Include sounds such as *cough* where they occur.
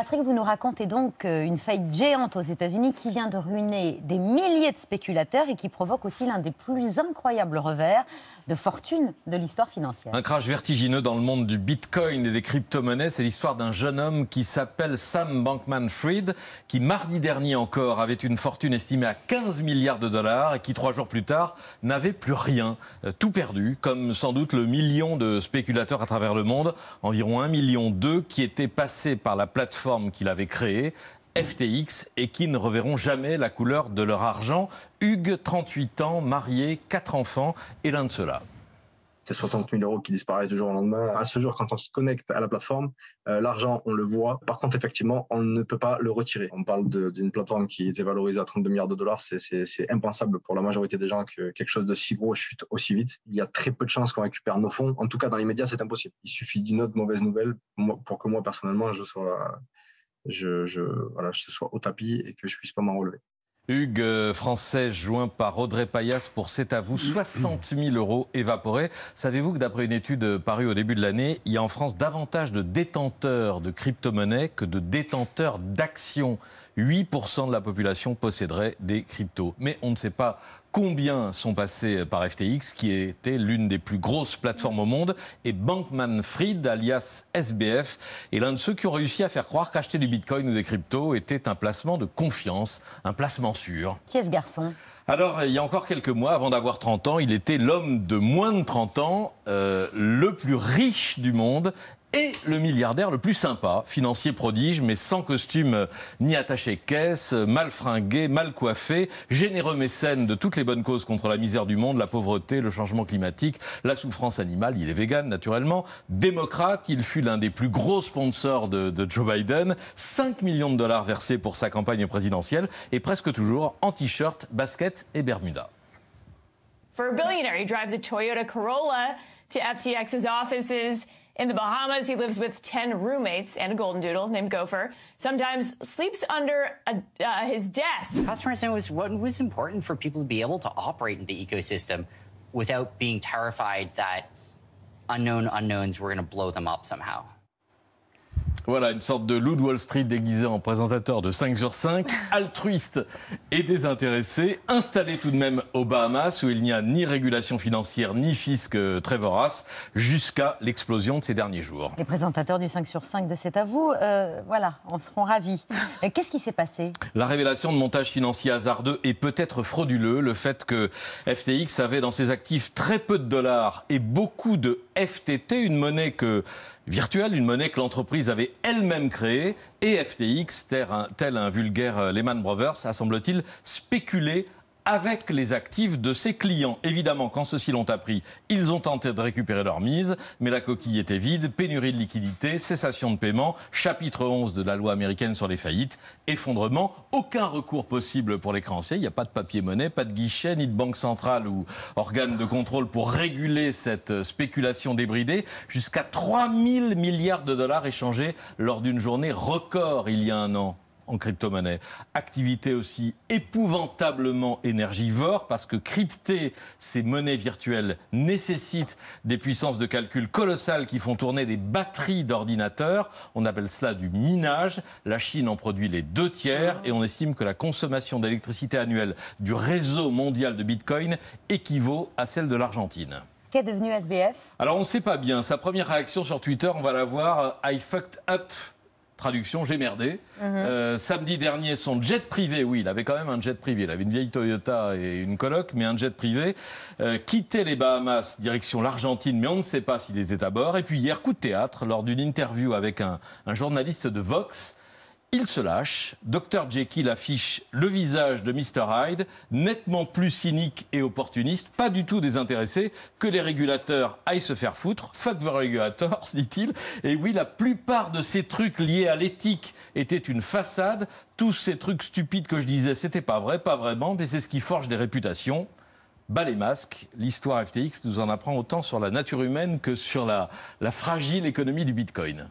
Patrick, vous nous racontez donc euh, une faillite géante aux États-Unis qui vient de ruiner des milliers de spéculateurs et qui provoque aussi l'un des plus incroyables revers de fortune de l'histoire financière. Un crash vertigineux dans le monde du bitcoin et des crypto-monnaies, c'est l'histoire d'un jeune homme qui s'appelle Sam Bankman-Fried, qui mardi dernier encore avait une fortune estimée à 15 milliards de dollars et qui trois jours plus tard n'avait plus rien, euh, tout perdu, comme sans doute le million de spéculateurs à travers le monde, environ 1 million d'eux qui étaient passés par la plateforme qu'il avait créé, FTX et qui ne reverront jamais la couleur de leur argent. Hugues, 38 ans, marié, 4 enfants et l'un de ceux-là c'est 60 000 euros qui disparaissent du jour au lendemain. À ce jour, quand on se connecte à la plateforme, euh, l'argent, on le voit. Par contre, effectivement, on ne peut pas le retirer. On parle d'une plateforme qui était valorisée à 32 milliards de dollars. C'est impensable pour la majorité des gens que quelque chose de si gros chute aussi vite. Il y a très peu de chances qu'on récupère nos fonds. En tout cas, dans les médias, c'est impossible. Il suffit d'une autre mauvaise nouvelle pour que moi, personnellement, je sois je, je, voilà, je sois au tapis et que je puisse pas m'en relever. Hugues euh, français joint par Audrey Payas pour C'est à vous 60 000 euros évaporés. Savez-vous que d'après une étude parue au début de l'année, il y a en France davantage de détenteurs de crypto-monnaies que de détenteurs d'actions 8% de la population posséderait des cryptos. Mais on ne sait pas Combien sont passés par FTX, qui était l'une des plus grosses plateformes au monde, et Bankman Fried, alias SBF, est l'un de ceux qui ont réussi à faire croire qu'acheter du bitcoin ou des cryptos était un placement de confiance, un placement sûr. Qui est ce garçon alors, il y a encore quelques mois, avant d'avoir 30 ans, il était l'homme de moins de 30 ans euh, le plus riche du monde et le milliardaire le plus sympa, financier prodige, mais sans costume euh, ni attaché caisse, euh, mal fringué, mal coiffé, généreux mécène de toutes les bonnes causes contre la misère du monde, la pauvreté, le changement climatique, la souffrance animale. Il est vegan, naturellement. Démocrate, il fut l'un des plus gros sponsors de, Joe Biden. 5 millions de dollars versés pour sa campagne présidentielle et presque toujours en t-shirt, basket et bermuda. For a billionaire, he drives a Toyota Corolla to FTX's offices. In the Bahamas, he lives with 10 roommates and a golden doodle named Gopher. Sometimes sleeps under a, uh, his desk. Customers know what was important for people to be able to operate in the ecosystem without being terrified that unknown unknowns were going to blow them up somehow. Voilà, une sorte de loup de Wall Street déguisé en présentateur de 5 sur 5, *laughs* altruiste et désintéressé, installé tout de même aux Bahamas où il n'y a ni régulation financière ni fisc euh, très vorace jusqu'à l'explosion de ces derniers jours. Les présentateurs du 5 sur 5 de cet à vous, euh, voilà, en seront ravis. *laughs* Qu'est-ce qui s'est passé La révélation de montage financier hasardeux et peut-être frauduleux, le fait que FTX avait dans ses actifs très peu de dollars et beaucoup de FTT, une monnaie que virtuelle, une monnaie que l'entreprise avait elle-même créée, et FTX, tel un, tel vulgaire euh, Lehman Brothers, a semble-t-il spéculé avec les actifs de ses clients. Évidemment, quand ceux-ci l'ont appris, ils ont tenté de récupérer leur mise, mais la coquille était vide, pénurie de liquidités, cessation de paiement, chapitre 11 de la loi américaine sur les faillites, effondrement, aucun recours possible pour les créanciers, il n'y a pas de papier-monnaie, pas de guichet, ni de banque centrale ou organe de contrôle pour réguler cette spéculation débridée, jusqu'à 3 000 milliards de dollars échangés lors d'une journée record il y a un an en crypto-monnaie. Activité aussi épouvantablement énergivore parce que crypter ces monnaies virtuelles nécessite des puissances de calcul colossales qui font tourner des batteries d'ordinateurs. On appelle cela du minage. La Chine en produit les deux tiers et on estime que la consommation d'électricité annuelle du réseau mondial de Bitcoin équivaut à celle de l'Argentine. Qu'est devenu SBF Alors on ne sait pas bien. Sa première réaction sur Twitter, on va la voir. Euh, I fucked up Traduction, j'ai merdé. Mhm. Euh, samedi dernier, son jet privé, oui, il avait quand même un jet privé. Il avait une vieille Toyota et une coloc, mais un jet privé. Quitter euh, quittait les Bahamas, direction l'Argentine, mais on ne sait pas s'il est à bord. Et puis hier, coup de théâtre, lors d'une interview avec un journaliste de Vox, il se lâche. Dr. Jekyll affiche le visage de Mr. Hyde, nettement plus cynique et opportuniste, pas du tout désintéressé, que les régulateurs aillent se faire foutre. Fuck the regulators, *laughs* dit-il. Et oui, la plupart de ces trucs liés à l'éthique étaient une façade. Tous ces trucs stupides que je disais, c'était pas vrai, pas vraiment, mais c'est ce qui forge des réputations. Bas les masques, l'histoire FTX nous en apprend autant sur la nature humaine que sur la, la fragile économie du Bitcoin.